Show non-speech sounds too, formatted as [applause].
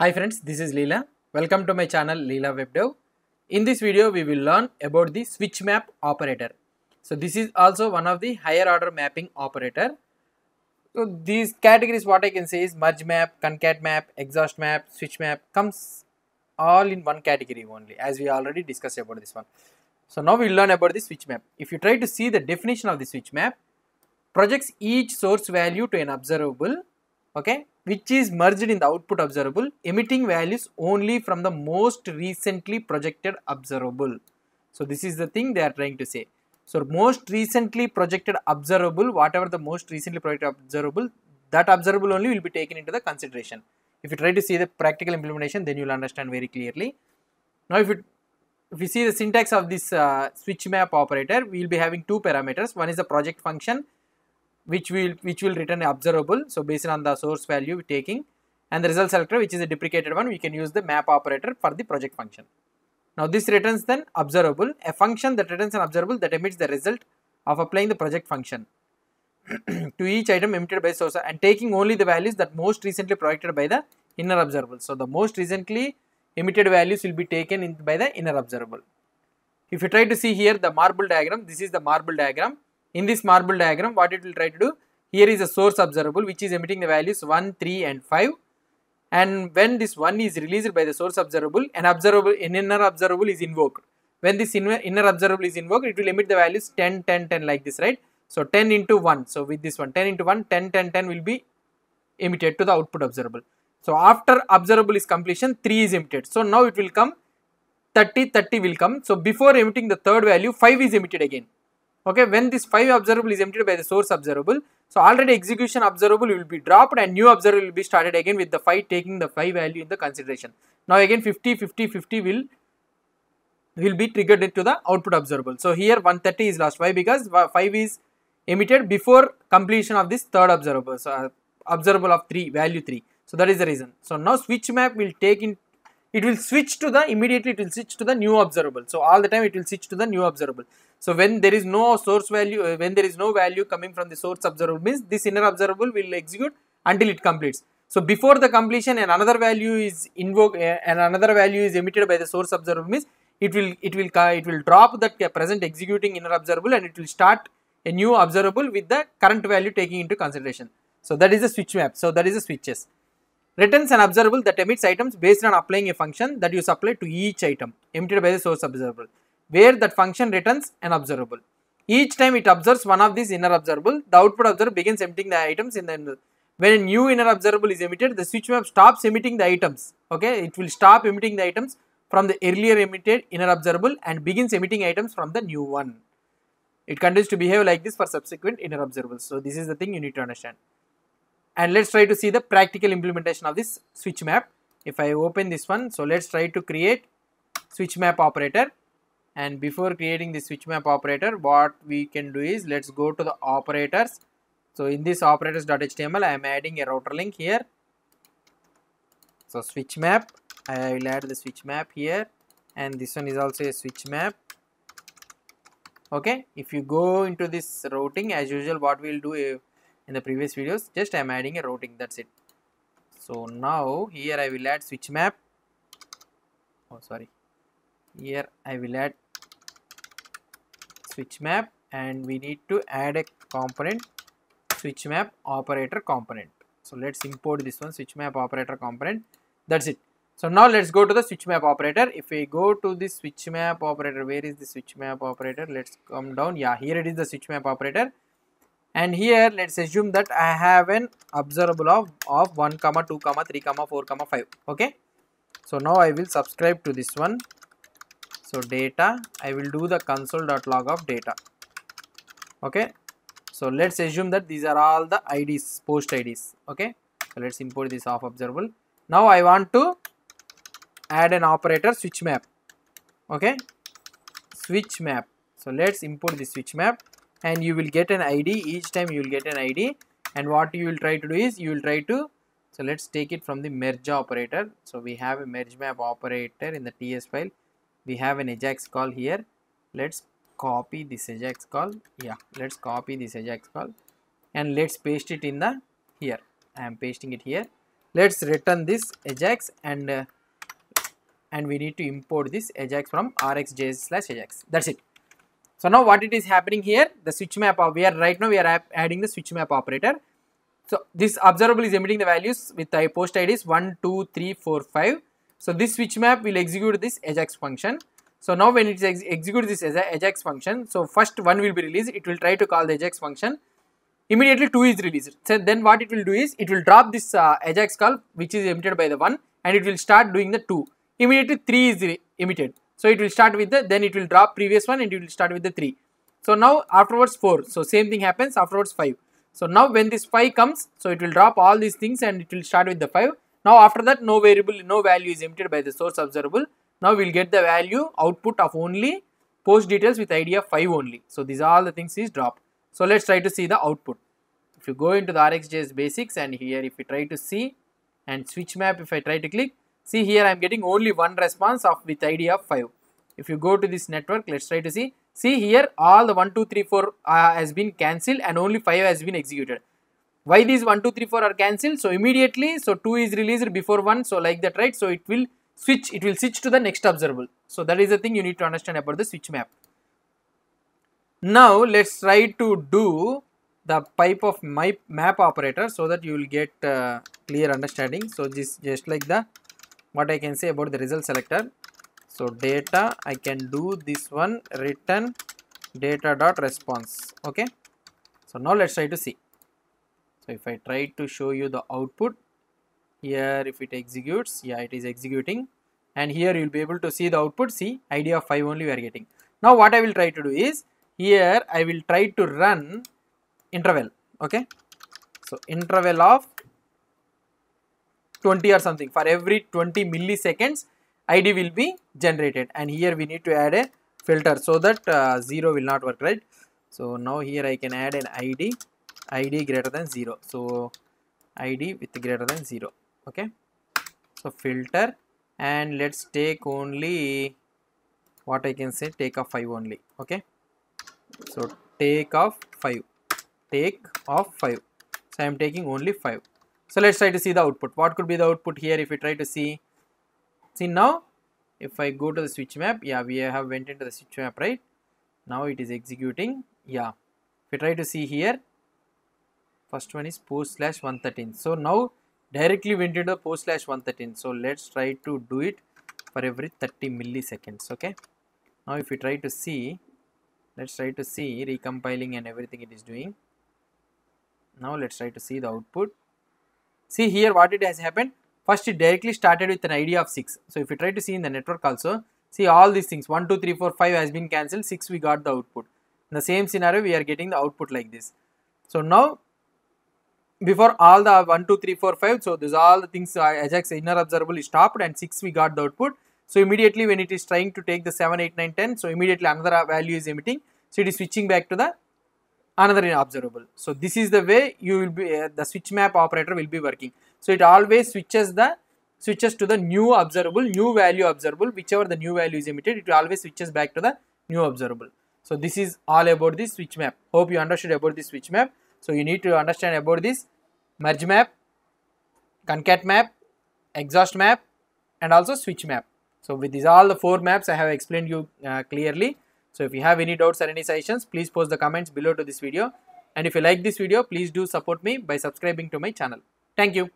Hi friends, this is Leela. Welcome to my channel Leela WebDev. In this video, we will learn about the switch map operator. So this is also one of the higher order mapping operator. So these categories what I can say is merge map, concat map, exhaust map, switch map comes all in one category only as we already discussed about this one. So now we will learn about the switch map. If you try to see the definition of the switch map, projects each source value to an observable okay which is merged in the output observable emitting values only from the most recently projected observable so this is the thing they are trying to say so most recently projected observable whatever the most recently projected observable that observable only will be taken into the consideration if you try to see the practical implementation then you'll understand very clearly now if you if you see the syntax of this uh, switch map operator we will be having two parameters one is the project function which will which will return observable. So based on the source value taking and the result selector which is a deprecated one we can use the map operator for the project function. Now this returns then observable a function that returns an observable that emits the result of applying the project function [clears throat] to each item emitted by source and taking only the values that most recently projected by the inner observable. So the most recently emitted values will be taken in by the inner observable. If you try to see here the marble diagram, this is the marble diagram in this marble diagram, what it will try to do? Here is a source observable which is emitting the values 1, 3 and 5. And when this 1 is released by the source observable, an observable, an inner observable is invoked. When this inner, observable is invoked, it will emit the values 10, 10, 10 like this, right? So 10 into 1. So with this one, 10 into 1, 10, 10, 10 will be emitted to the output observable. So after observable is completion, 3 is emitted. So now it will come 30, 30 will come. So before emitting the third value, 5 is emitted again okay when this 5 observable is emptied by the source observable so already execution observable will be dropped and new observable will be started again with the 5 taking the 5 value in the consideration now again 50 50 50 will will be triggered into the output observable so here 130 is lost why because 5 is emitted before completion of this third observable so uh, observable of 3 value 3 so that is the reason so now switch map will take in it will switch to the immediately it will switch to the new observable so all the time it will switch to the new observable so when there is no source value uh, when there is no value coming from the source observable means this inner observable will execute until it completes so before the completion and another value is invoked uh, and another value is emitted by the source observable means it will it will it will drop that present executing inner observable and it will start a new observable with the current value taking into consideration so that is the switch map so that is the switches returns an observable that emits items based on applying a function that you supply to each item emitted by the source observable, where that function returns an observable. Each time it observes one of these inner observable, the output observer begins emitting the items in the inner. When a new inner observable is emitted, the switch map stops emitting the items. Okay, it will stop emitting the items from the earlier emitted inner observable and begins emitting items from the new one. It continues to behave like this for subsequent inner observables. So this is the thing you need to understand and let's try to see the practical implementation of this switch map if I open this one so let's try to create switch map operator and before creating the switch map operator what we can do is let's go to the operators so in this operators.html I am adding a router link here so switch map I will add the switch map here and this one is also a switch map okay if you go into this routing as usual what we'll do eh, in the previous videos just I am adding a routing that's it so now here I will add switch map oh sorry here I will add switch map and we need to add a component switch map operator component so let's import this one switch map operator component that's it so now let's go to the switch map operator if we go to the switch map operator where is the switch map operator let's come down yeah here it is the switch map operator and here let's assume that I have an observable of, of 1 comma 2 comma 3 comma 4 comma 5 okay so now I will subscribe to this one so data I will do the console.log of data okay so let's assume that these are all the IDs post IDs okay so let's import this off observable now I want to add an operator switch map okay switch map so let's import the switch map and you will get an id each time you will get an id and what you will try to do is you will try to so let's take it from the merge operator so we have a merge map operator in the ts file we have an ajax call here let's copy this ajax call yeah let's copy this ajax call and let's paste it in the here i am pasting it here let's return this ajax and uh, and we need to import this ajax from rxjs slash ajax that's it so now what it is happening here, the switch map, we are right now we are adding the switch map operator. So this observable is emitting the values with the post IDs 1, 2, 3, 4, 5. So this switch map will execute this Ajax function. So now when it ex executes this Ajax function, so first one will be released, it will try to call the Ajax function. Immediately two is released. So then what it will do is, it will drop this uh, Ajax call which is emitted by the one and it will start doing the two. Immediately three is emitted. So it will start with the, then it will drop previous one and it will start with the 3. So now afterwards 4. So same thing happens afterwards 5. So now when this 5 comes, so it will drop all these things and it will start with the 5. Now after that no variable, no value is emitted by the source observable. Now we will get the value output of only post details with id of 5 only. So these are all the things is dropped. So let's try to see the output. If you go into the RxJS basics and here if you try to see and switch map if I try to click, See here I am getting only one response of with ID of 5. If you go to this network, let's try to see. See here all the 1, 2, 3, 4 uh, has been cancelled and only 5 has been executed. Why these 1, 2, 3, 4 are cancelled? So immediately, so 2 is released before 1. So like that, right? So it will switch, it will switch to the next observable. So that is the thing you need to understand about the switch map. Now let's try to do the pipe of my map operator so that you will get uh, clear understanding. So this just like the what I can say about the result selector so data I can do this one return data dot response okay so now let's try to see so if I try to show you the output here if it executes yeah it is executing and here you'll be able to see the output see id of 5 only we are getting now what I will try to do is here I will try to run interval okay so interval of 20 or something for every 20 milliseconds id will be generated and here we need to add a filter so that uh, 0 will not work right so now here i can add an id id greater than 0 so id with greater than 0 okay so filter and let's take only what i can say take of 5 only okay so take of 5 take of 5 so i am taking only 5 so let's try to see the output. What could be the output here if we try to see? See now, if I go to the switch map, yeah, we have went into the switch map, right? Now it is executing, yeah. If we try to see here, first one is post slash 113. So now directly went into the post slash 113. So let's try to do it for every 30 milliseconds, okay? Now if we try to see, let's try to see recompiling and everything it is doing. Now let's try to see the output. See here what it has happened. First it directly started with an idea of 6. So if you try to see in the network also, see all these things 1, 2, 3, 4, 5 has been cancelled, 6 we got the output. In the same scenario we are getting the output like this. So now before all the 1, 2, 3, 4, 5, so this all the things uh, Ajax inner observable is stopped and 6 we got the output. So immediately when it is trying to take the 7, 8, 9, 10, so immediately another value is emitting. So it is switching back to the another observable. So this is the way you will be uh, the switch map operator will be working. So it always switches the switches to the new observable, new value observable, whichever the new value is emitted, it always switches back to the new observable. So this is all about this switch map. Hope you understood about this switch map. So you need to understand about this merge map, concat map, exhaust map and also switch map. So with these all the four maps I have explained you uh, clearly. So if you have any doubts or any suggestions, please post the comments below to this video. And if you like this video, please do support me by subscribing to my channel. Thank you.